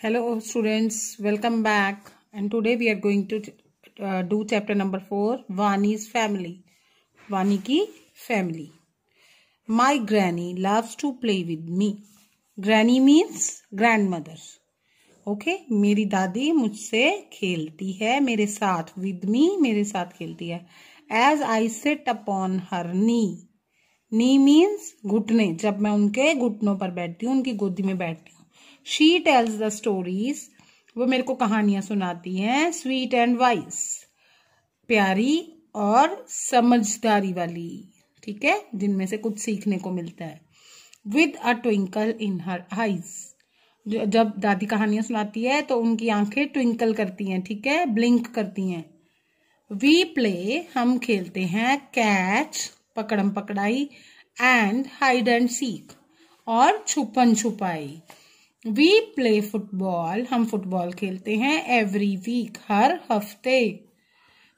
hello students welcome back and today we are going to uh, do chapter number 4 vani's family vani ki family my granny loves to play with me granny means grandmother okay okay, मेरी दादी मुझसे खेलती है मेरे साथ with me मेरे साथ खेलती है as I sit upon her knee knee means घुटने जब मैं उनके घुटनों पर बैठती हूँ उनकी गोदी में बैठती हूँ शी टेल्स द स्टोरीज वो मेरे को कहानियां सुनाती हैं स्वीट एंड वाइस प्यारी और समझदारी वाली ठीक है जिनमें से कुछ सीखने को मिलता है with a twinkle in her eyes जब दादी कहानियां सुनाती है तो उनकी आंखें ट्विंकल करती हैं ठीक है ब्लिंक करती हैं वी प्ले हम खेलते हैं कैच पकड़म पकड़ाई एंड हाइड एंड सीख और छुपन छुपाई वी प्ले फुटबॉल हम फुटबॉल खेलते हैं एवरी वीक हर हफ्ते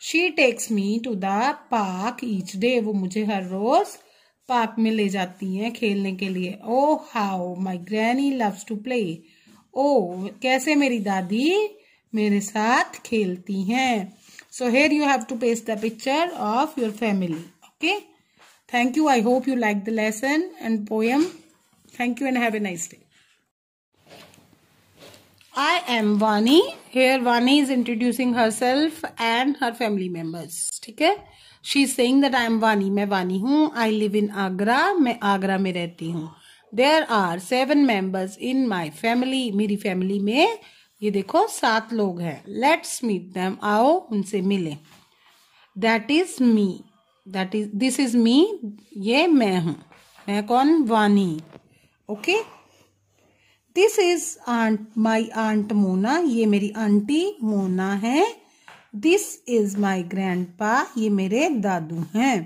she takes me to the park each day वो मुझे हर रोज पार्क में ले जाती हैं खेलने के लिए oh how my granny loves to play oh कैसे मेरी दादी मेरे साथ खेलती हैं so here you have to paste the picture of your family okay thank you I hope you like the lesson and poem thank you and have a nice day I am Vani. Here Vani is introducing herself and her family members. ठीक है She is saying that I am Vani. मैं Vani हूँ I live in Agra. मैं Agra में रहती हूँ There are seven members in my family. मेरी family में ये देखो सात लोग हैं Let's meet them. आओ उनसे मिले That is me. That is this is me. ये मैं हूँ मैं कौन Vani okay okay? This is aunt my aunt Mona ये मेरी आंटी मोना है दिस इज माई ग्रैंड पा ये मेरे दादू हैं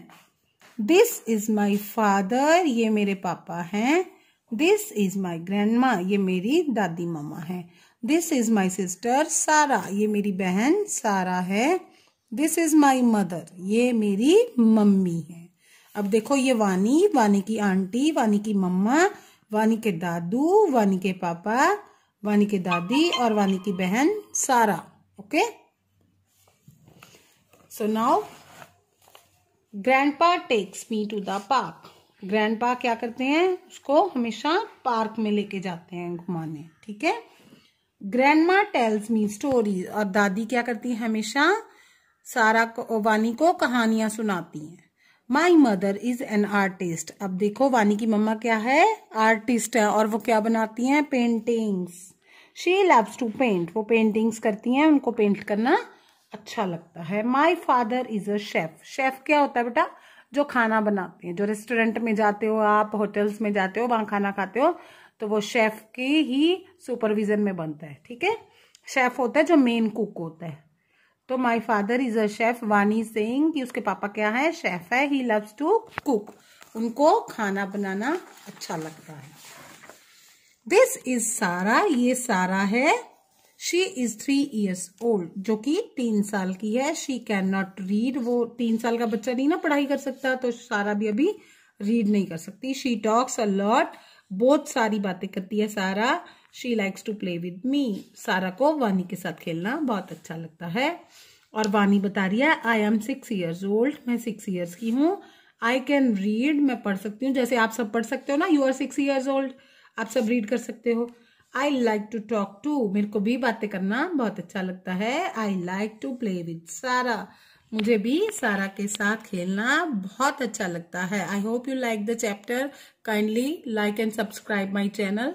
दिस इज माई फादर ये मेरे पापा हैं दिस इज माई ग्रैंड मा ये मेरी दादी मामा है दिस इज माई सिस्टर सारा ये मेरी बहन सारा है दिस इज माई मदर ये मेरी मम्मी है अब देखो ये वानी वानी की आंटी वानी की मम्मा वानी के दादू वानी के पापा वानी के दादी और वानी की बहन Sara okay so now grandpa takes me to the park grandpa क्या करते हैं उसको हमेशा पार्क में लेके जाते हैं घुमाने ठीक है ग्रैंड मा टेल्स मी स्टोरीज और दादी क्या करती है हमेशा सारा को वानी को कहानियां सुनाती हैं my mother is an artist अब देखो वानी की मम्मा क्या है आर्टिस्ट है और वो क्या बनाती हैं paintings she loves to paint वो पेंटिंग्स करती हैं उनको पेंट करना अच्छा लगता है my father is a chef chef क्या होता है बेटा जो खाना बनाते हैं जो रेस्टोरेंट में जाते हो आप होटल्स में जाते हो वहां खाना खाते हो तो वो शेफ के ही सुपरविजन में बनता है ठीक है शेफ होता है जो मेन कुक होता है तो my father is a chef Vani Singh कि उसके पापा क्या है शेफ है ही लव्स टू कुक उनको खाना बनाना अच्छा लगता है दिस इज सारा ये सारा है she is three years old जो कि तीन साल की है शी कैन नॉट रीड वो तीन साल का बच्चा नहीं ना पढ़ाई कर सकता तो सारा भी अभी रीड नहीं कर सकती शी टॉक्स अलॉट बहुत सारी बातें करती है Sara she likes to play with me Sara को वानी के साथ खेलना बहुत अच्छा लगता है और वानी बता रही है I am six years old मैं सिक्स ईयर्स की हूँ आई कैन रीड मैं पढ़ सकती हूँ जैसे आप सब पढ़ सकते हो ना you are six years old आप सब रीड कर सकते हो I like to talk to मेरे को भी बातें करना बहुत अच्छा लगता है I like to play with Sara मुझे भी सारा के साथ खेलना बहुत अच्छा लगता है I hope you like the chapter kindly like and subscribe my channel